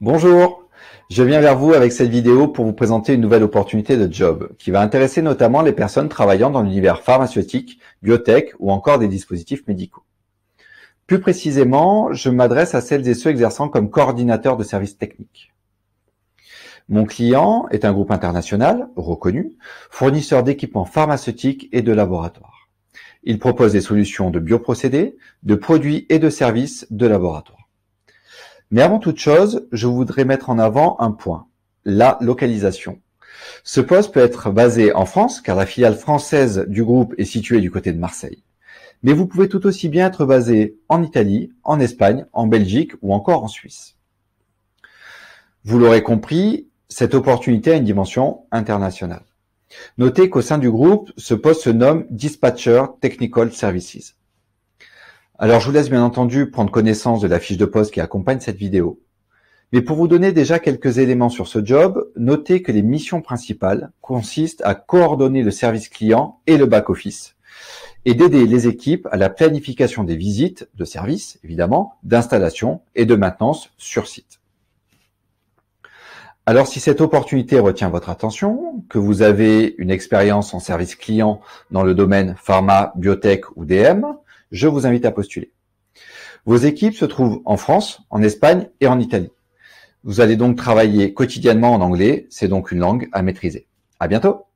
Bonjour, je viens vers vous avec cette vidéo pour vous présenter une nouvelle opportunité de job qui va intéresser notamment les personnes travaillant dans l'univers pharmaceutique, biotech ou encore des dispositifs médicaux. Plus précisément, je m'adresse à celles et ceux exerçant comme coordinateur de services techniques. Mon client est un groupe international reconnu, fournisseur d'équipements pharmaceutiques et de laboratoires. Il propose des solutions de bioprocédés, de produits et de services de laboratoire. Mais avant toute chose, je voudrais mettre en avant un point, la localisation. Ce poste peut être basé en France, car la filiale française du groupe est située du côté de Marseille. Mais vous pouvez tout aussi bien être basé en Italie, en Espagne, en Belgique ou encore en Suisse. Vous l'aurez compris, cette opportunité a une dimension internationale. Notez qu'au sein du groupe, ce poste se nomme Dispatcher Technical Services. Alors je vous laisse bien entendu prendre connaissance de la fiche de poste qui accompagne cette vidéo. Mais pour vous donner déjà quelques éléments sur ce job, notez que les missions principales consistent à coordonner le service client et le back-office et d'aider les équipes à la planification des visites de services, évidemment, d'installation et de maintenance sur site. Alors si cette opportunité retient votre attention, que vous avez une expérience en service client dans le domaine pharma, biotech ou DM, je vous invite à postuler. Vos équipes se trouvent en France, en Espagne et en Italie. Vous allez donc travailler quotidiennement en anglais, c'est donc une langue à maîtriser. À bientôt!